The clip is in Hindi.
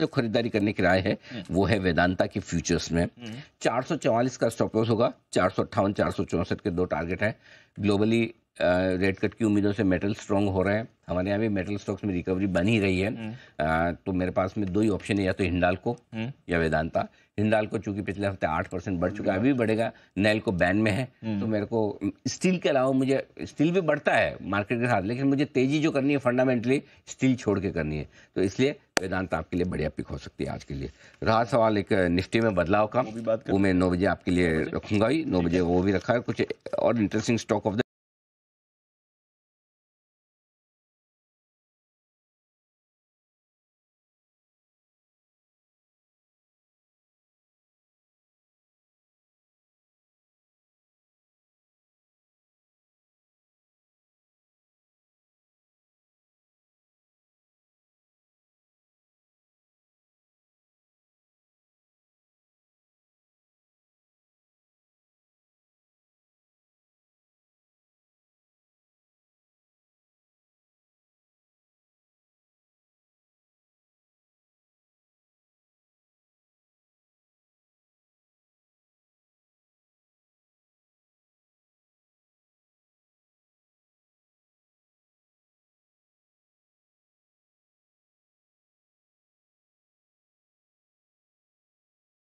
जो खरीदारी करने की राय है वो है वेदांता के फ्यूचर्स में हम्म। चार का स्टॉप लॉस होगा चार सौ अट्ठावन चार सौ के दो टारगेट हैं ग्लोबली रेड कट की उम्मीदों से मेटल स्ट्रॉन्ग हो रहा है हमारे यहाँ भी मेटल स्टॉक्स में रिकवरी बन ही रही है आ, हम्म। तो मेरे पास में दो ही ऑप्शन है या तो हिंडाल को हम्म। या वेदांता को चूंकि पिछले हफ्ते आठ परसेंट बढ़ चुका है अभी बढ़ेगा नैल को बैन में है हम्म। तो मेरे को स्टील के अलावा मुझे स्टील भी बढ़ता है मार्केट के साथ लेकिन मुझे तेजी जो करनी है फंडामेंटली स्टील छोड़ के करनी है तो इसलिए वेदांत आपके लिए बढ़िया पिक हो सकती है आज के लिए रहा सवाल एक निफ्टी में बदलाव का वो मैं नौ बजे आपके लिए रखूंगा ही नौ बजे वो भी रखा है कुछ और इंटरेस्टिंग स्टॉक ऑफ द